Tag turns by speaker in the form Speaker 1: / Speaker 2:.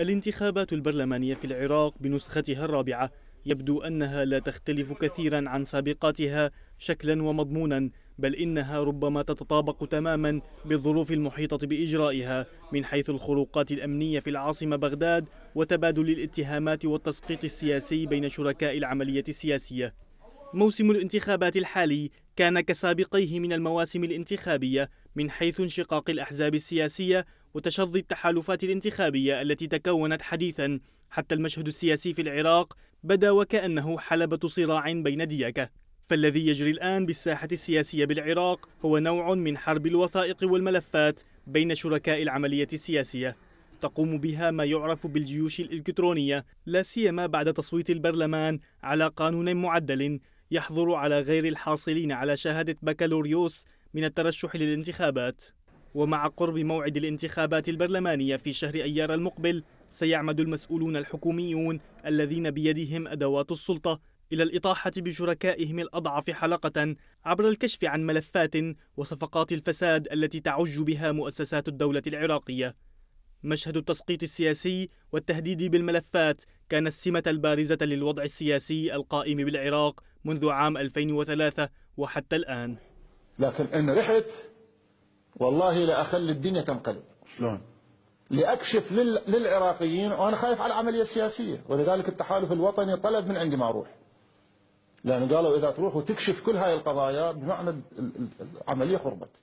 Speaker 1: الانتخابات البرلمانية في العراق بنسختها الرابعة يبدو أنها لا تختلف كثيرا عن سابقاتها شكلا ومضمونا بل إنها ربما تتطابق تماما بالظروف المحيطة بإجرائها من حيث الخروقات الأمنية في العاصمة بغداد وتبادل الاتهامات والتسقيط السياسي بين شركاء العملية السياسية موسم الانتخابات الحالي كان كسابقيه من المواسم الانتخابية من حيث انشقاق الأحزاب السياسية وتشظي التحالفات الانتخابية التي تكونت حديثا حتى المشهد السياسي في العراق بدا وكأنه حلبة صراع بين دياكة فالذي يجري الآن بالساحة السياسية بالعراق هو نوع من حرب الوثائق والملفات بين شركاء العملية السياسية تقوم بها ما يعرف بالجيوش الإلكترونية لا سيما بعد تصويت البرلمان على قانون معدل يحظر على غير الحاصلين على شهادة بكالوريوس من الترشح للانتخابات ومع قرب موعد الانتخابات البرلمانية في شهر أيار المقبل سيعمد المسؤولون الحكوميون الذين بيدهم أدوات السلطة إلى الإطاحة بشركائهم الأضعف حلقة عبر الكشف عن ملفات وصفقات الفساد التي تعج بها مؤسسات الدولة العراقية. مشهد التسقيط السياسي والتهديد بالملفات كان السمة البارزة للوضع السياسي القائم بالعراق منذ عام 2003 وحتى الآن. لكن إن رحت والله لأخلي الدنيا تنقلب
Speaker 2: شلون؟ لأكشف لل... للعراقيين وأنا خايف على العملية السياسية ولذلك التحالف الوطني طلب من عندي ما أروح لأن قالوا إذا تروح وتكشف كل هاي القضايا بمعنى العملية خربت